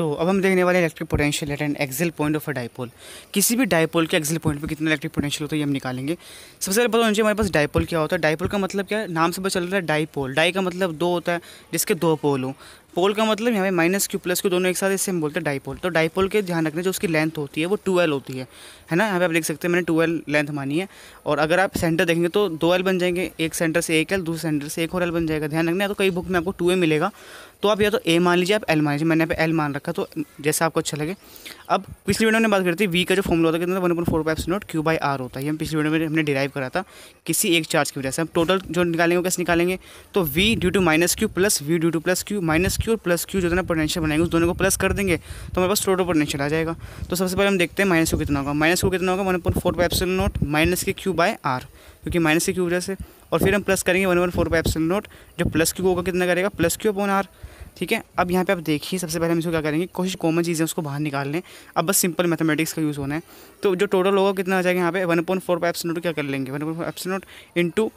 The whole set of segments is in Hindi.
तो अब हम देखने वाले electric potential at and axial point of a dipole किसी भी डायपोल के एक्सल पॉइंट पे कितना इलेक्ट्रिक पोटेंशियल होता है ये हम निकालेंगे सबसे पहले पता होना चाहिए हमारे पास डायपोल क्या होता है डायपोल का मतलब क्या है नाम से पता चल रहा है डायपोल डाई का मतलब दो होता है जिसके दो पोल हों पोल का मतलब यहाँ पे माइनस क्यू प्लस क्यू दोनों एक साथ इससे हम बोलते हैं डाईपोल तो डाईपोल के ध्यान रखने जो उसकी लेंथ होती है वो एल होती है है ना यहाँ पे आप देख सकते हैं मैंने एल लेंथ मानी है और अगर आप सेंटर देखेंगे तो दो एल बन जाएंगे एक सेंटर से एक एल दूसरे सेंटर से एक और एल बन जाएगा ध्यान रखना तो कई बुक में आपको टू ए मिलेगा तो आप या तो ए मान लीजिए आप एल मान लीजिए मैंने यहाँ पे एल मान रखा तो जैसा आपको अच्छा लगे अब पिछली वीडियो में बात करती है वी का जो फॉर्मूला होता है कितना one point four five naught q by r होता है हम पिछली वीडियो में हमने डिराइव करा था किसी एक चार्ज की वजह से हम टोटल जो निकालेंगे कैसे निकालेंगे तो V due to minus q plus V due to plus q minus q और प्लस क्यू जो है ना पोटेंशियल बनाएंगे उस दोनों को प्लस कर देंगे तो हमारे पास टोटल पोटेंशियल आ जाएगा तो सबसे पहले हम देखते हैं माइनस को कितना होगा माइनस को कितना होगा one point four by cell naught minus के क्यू बाय आर क्योंकि माइनस के क्यू वजह से और फिर हम प्लस करेंगे one point four by cell naught जो प्लस क्यू होगा कितना करेगा प्लस क्यू अपॉन आर ठीक है अब यहाँ पे आप देखिए सबसे पहले हम इसको क्या करेंगे कोशिश कॉमन चीज़ें उसको बाहर निकाल लें अब बस सिंपल मैथमेटिक्स का यूज़ होना है तो जो टोटल होगा कितना आ जाएगा यहाँ पे one point four eps naught क्या कर लेंगे one point eps naught into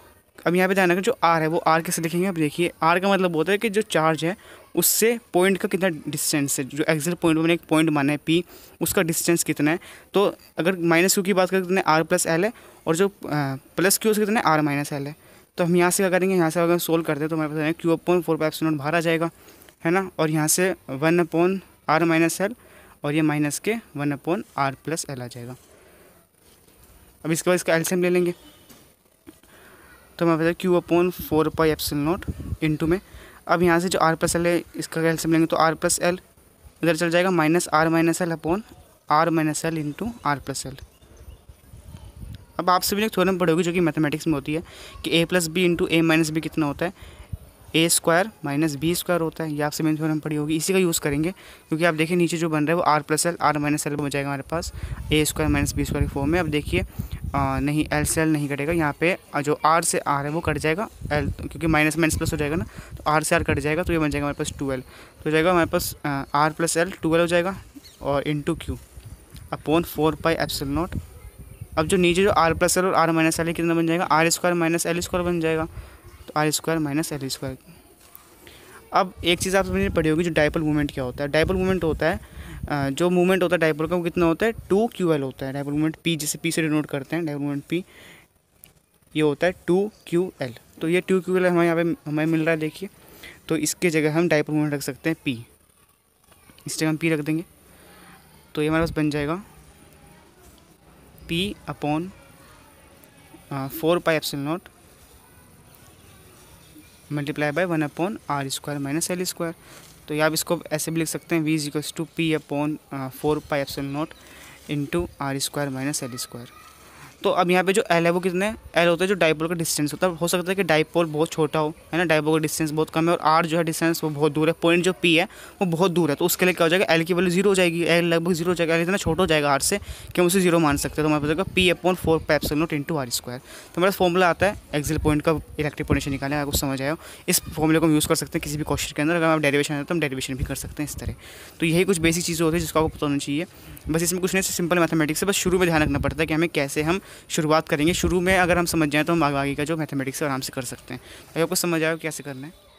अब यहाँ पे ध्यान रखें जो आर है वो आर कैसे लिखेंगे अब देखिए आर का मतलब होता है कि जो चार्ज है उससे पॉइंट का कितना डिस्टेंस है जो एग्जिट पॉइंट मैंने एक पॉइंट माना है पी उसका डिस्टेंस कितना है तो अगर माइनस क्यू की बात करें तो आर प्लस एल है और जो प्लस क्यू उसका कितना आर माइनस एल है तो हम यहाँ से क्या करेंगे यहाँ से अगर सोल्व करते हैं तो हमारे पास q upon four pipe naught बाहर आ जाएगा है ना और यहाँ से one upon r minus L और ये माइनस के one upon r plus L आ जाएगा अब इसके बाद इसका एल्सियम ले लेंगे तो मैं बताया q upon four pi epsilon naught into में अब यहाँ से जो आर प्लस एल है इसका कैल्सियम लेंगे तो आर प्लस एल इधर चल जाएगा minus r minus L upon r minus L into r plus L अब आप सभी ने एक थ्योरम पढ़ोगे जो कि मैथमेटिक्स में होती है कि A plus B into A minus B कितना होता है A square minus B square होता है ये आपसे मैंने थ्योरम पढ़ी होगी इसी का यूज़ करेंगे क्योंकि आप देखिए नीचे जो बन रहा है वो r plus L r minus L हो जाएगा हमारे पास A square minus B square के फॉर्म में अब देखिए आ, नहीं एल से एल नहीं कटेगा यहाँ पे जो आर से आर है वो कट जाएगा एल क्योंकि माइनस माइनस प्लस हो जाएगा ना तो आर से आर कट जाएगा तो ये बन जाएगा हमारे पास टूएल्व तो हो जाएगा हमारे पास आर प्लस एल टूएल्व हो जाएगा और into q upon four pi epsilon naught अब जो नीचे जो आर प्लस एल और आर माइनस एल कितना बन जाएगा r square minus L square बन जाएगा तो r square minus L square अब एक चीज़ आप समझ पड़ी होगी जो डाइपल मूवमेंट क्या होता है डाइपल मूवमेंट होता है जो मूवमेंट होता है डाइपोल का वो कितना होता है टू क्यू एल होता है डाइपोल मूवमेंट पी जिसे पी से डिनोट करते हैं डाइपोल मूवमेंट पी ये होता है टू क्यू एल तो ये टू क्यू एल हमारे यहाँ पे हमें मिल रहा है देखिए तो इसके जगह हम डाइपोल मूवमेंट रख सकते हैं पी इस जगह हम पी रख देंगे तो ये हमारे पास बन जाएगा P upon four pi epsilon naught multiply by one upon r square minus L square तो आप इसको ऐसे भी लिख सकते हैं V equals to P upon four pi cell naught into r square minus L square तो अब यहाँ पे जो एल है वो कितने एल होता है जो डाइपोल का डिस्टेंस होता है हो सकता है कि डाइपोल बहुत छोटा हो है ना डाइपोल का डिस्टेंस बहुत कम है और आर जो है डिस्टेंस वो बहुत दूर है पॉइंट जो पी है वो बहुत दूर है तो उसके लिए क्या हो जाएगा एल की वैल्यू जीरो हो जाएगी एल लगभग जीरो हो जाएगा एल इतना छोटा हो जाएगा आर से कि हम उसे जीरो मान सकते हैं तो हमारे पास होगा P upon four pi epsilon naught into r square तो हमारा फॉर्मूला आता है एक्जिल पॉइंट का इलेक्ट्रिक पोटेंशियल निकाले आपको समझ आया इस फॉर्मूले को हम यूज़ कर सकते हैं किसी भी क्वेश्चन के अंदर अगर आप डेरिवेशन है तो हम डेरिवेशन भी कर सकते हैं इस तरह तो यही कुछ बेसिक चीज़ें होती है जिसको आपको पता होना चाहिए बस इसमें कुछ नहीं सिंपल मैथमेटिक्स है बस शुरू में ध्यान रखना पड़ता है कि हमें कैसे हम शुरुआत करेंगे शुरू में अगर हम समझ जाएँ तो हम आगे का जो मैथमेटिक्स आराम से कर सकते हैं भाई आपको समझ आए कैसे करना है